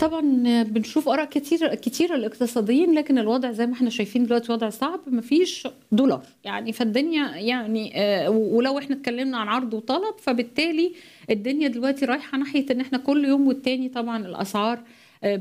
طبعا بنشوف اراء كتير كتيره الاقتصاديين لكن الوضع زي ما احنا شايفين دلوقتي وضع صعب مفيش دولار يعني فالدنيا يعني آه، ولو احنا اتكلمنا عن عرض وطلب فبالتالي الدنيا دلوقتي رايحه ناحيه ان احنا كل يوم والتاني طبعا الاسعار آه،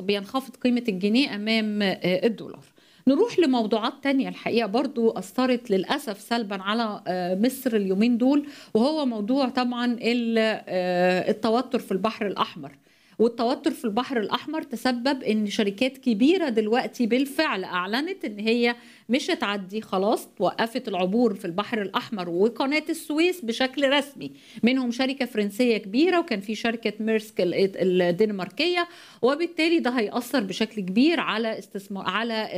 بينخفض قيمه الجنيه امام آه، الدولار نروح لموضوعات تانية الحقيقة برضو أثرت للأسف سلبا على مصر اليومين دول وهو موضوع طبعا التوتر في البحر الأحمر والتوتر في البحر الاحمر تسبب ان شركات كبيره دلوقتي بالفعل اعلنت ان هي مش تعدي خلاص وقفت العبور في البحر الأحمر وقناة السويس بشكل رسمي منهم شركة فرنسية كبيرة وكان في شركة ميرسك الدنماركية وبالتالي ده هيأثر بشكل كبير على استثمار على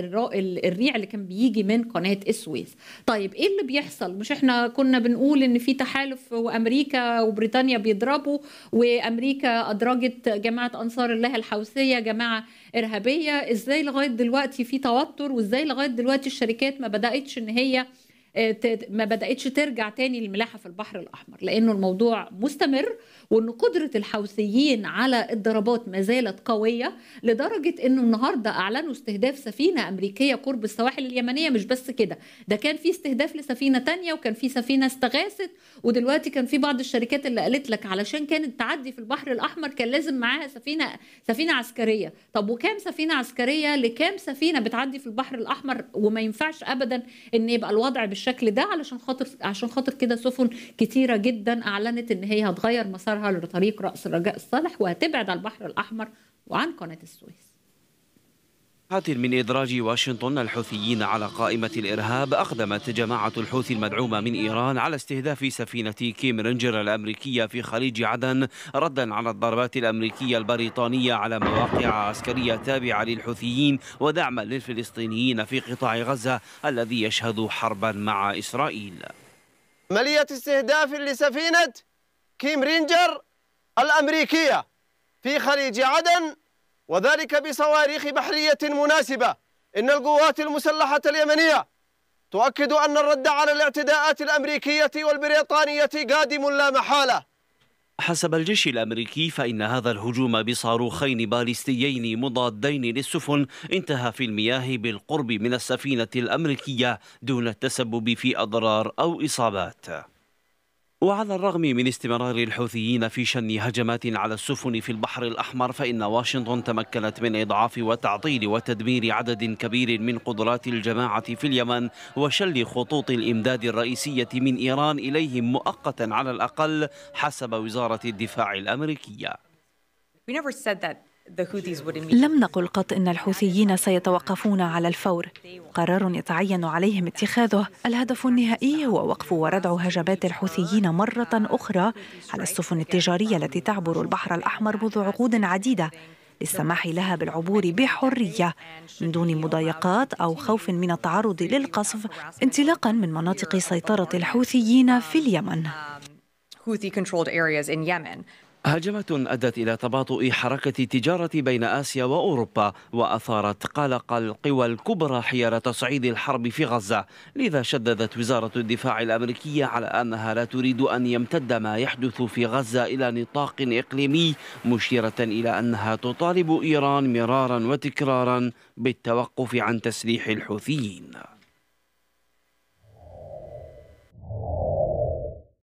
الريع اللي كان بيجي من قناة السويس طيب إيه اللي بيحصل مش إحنا كنا بنقول إن في تحالف وأمريكا وبريطانيا بيضربوا وأمريكا أدرجت جماعة أنصار الله الحوثية جماعة إرهابية إزاي لغاية دلوقتي في توتر وإزاي لغاية دلوقتي الشركات ما بداتش ان هي آه، ما بداتش ترجع تاني للملاحه في البحر الاحمر لانه الموضوع مستمر وان قدره الحوثيين على الضربات ما زالت قويه لدرجه انه النهارده اعلنوا استهداف سفينه امريكيه قرب السواحل اليمنيه مش بس كده ده كان في استهداف لسفينه تانية وكان في سفينه استغاثت ودلوقتي كان في بعض الشركات اللي قالت لك علشان كانت تعدي في البحر الاحمر كان لازم معاها سفينه سفينه عسكريه طب وكام سفينه عسكريه لكام سفينه بتعدي في البحر الاحمر وما ينفعش ابدا ان يبقى الوضع بالشكل بالشكل ده علشان خاطر عشان خاطر كده سفن كتيره جدا اعلنت ان هي هتغير مسارها لطريق راس الرجاء الصالح وهتبعد على البحر الاحمر وعن قناه السويس من إدراج واشنطن الحوثيين على قائمة الإرهاب أقدمت جماعة الحوثي المدعومة من إيران على استهداف سفينة كيم رينجر الأمريكية في خليج عدن ردا على الضربات الأمريكية البريطانية على مواقع عسكرية تابعة للحوثيين ودعما للفلسطينيين في قطاع غزة الذي يشهد حربا مع إسرائيل عملية استهداف لسفينة كيم رينجر الأمريكية في خليج عدن وذلك بصواريخ بحرية مناسبة إن القوات المسلحة اليمنية تؤكد أن الرد على الاعتداءات الأمريكية والبريطانية قادم لا محالة حسب الجيش الأمريكي فإن هذا الهجوم بصاروخين باليستيين مضادين للسفن انتهى في المياه بالقرب من السفينة الأمريكية دون التسبب في أضرار أو إصابات وعلى الرغم من استمرار الحوثيين في شن هجمات على السفن في البحر الأحمر فإن واشنطن تمكنت من إضعاف وتعطيل وتدمير عدد كبير من قدرات الجماعة في اليمن وشل خطوط الإمداد الرئيسية من إيران إليهم مؤقتا على الأقل حسب وزارة الدفاع الأمريكية. لم نقل قط ان الحوثيين سيتوقفون على الفور قرار يتعين عليهم اتخاذه الهدف النهائي هو وقف وردع هجمات الحوثيين مره اخرى على السفن التجاريه التي تعبر البحر الاحمر منذ عقود عديده للسماح لها بالعبور بحريه من دون مضايقات او خوف من التعرض للقصف انطلاقا من مناطق سيطره الحوثيين في اليمن um, هجمة أدت إلى تباطؤ حركة التجارة بين آسيا وأوروبا وأثارت قلق القوى الكبرى حيال تصعيد الحرب في غزة لذا شددت وزارة الدفاع الأمريكية على أنها لا تريد أن يمتد ما يحدث في غزة إلى نطاق إقليمي مشيرة إلى أنها تطالب إيران مرارا وتكرارا بالتوقف عن تسليح الحوثيين